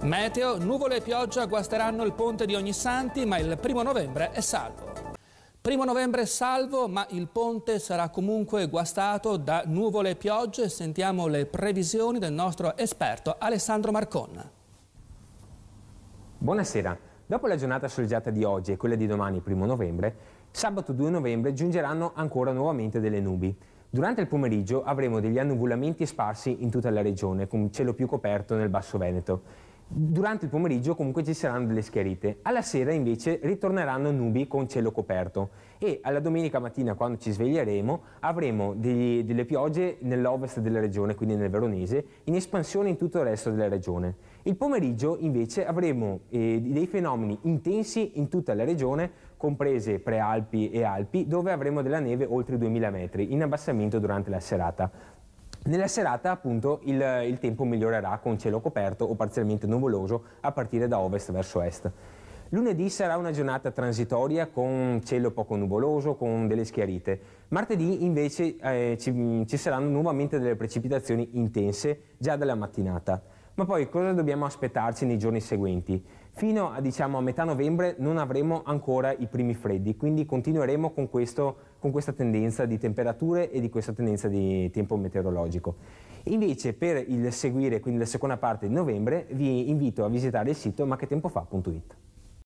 Meteo, nuvole e pioggia guasteranno il ponte di Ogni Santi, ma il primo novembre è salvo. Primo novembre è salvo, ma il ponte sarà comunque guastato da nuvole e piogge. Sentiamo le previsioni del nostro esperto Alessandro Marcon. Buonasera. Dopo la giornata soleggiata di oggi e quella di domani, primo novembre, sabato 2 novembre giungeranno ancora nuovamente delle nubi. Durante il pomeriggio avremo degli annuvolamenti sparsi in tutta la regione, con cielo più coperto nel Basso Veneto. Durante il pomeriggio comunque ci saranno delle schiarite, alla sera invece ritorneranno nubi con cielo coperto e alla domenica mattina quando ci sveglieremo avremo degli, delle piogge nell'ovest della regione, quindi nel veronese, in espansione in tutto il resto della regione. Il pomeriggio invece avremo eh, dei fenomeni intensi in tutta la regione, comprese prealpi e alpi, dove avremo della neve oltre 2000 metri in abbassamento durante la serata. Nella serata appunto il, il, tempo migliorerà con cielo coperto o parzialmente nuvoloso a partire da ovest verso est. Lunedì sarà una giornata transitoria con cielo poco nuvoloso, con delle schiarite. Martedì invece eh, ci, ci saranno nuovamente delle precipitazioni intense già dalla mattinata. Ma poi cosa dobbiamo aspettarci nei giorni seguenti? Fino a, diciamo, a metà novembre non avremo ancora i primi freddi, quindi continueremo con, questo, con questa tendenza di temperature e di questa tendenza di tempo meteorologico. Invece per il seguire, quindi la seconda parte di novembre, vi invito a visitare il sito macchetempofa.it.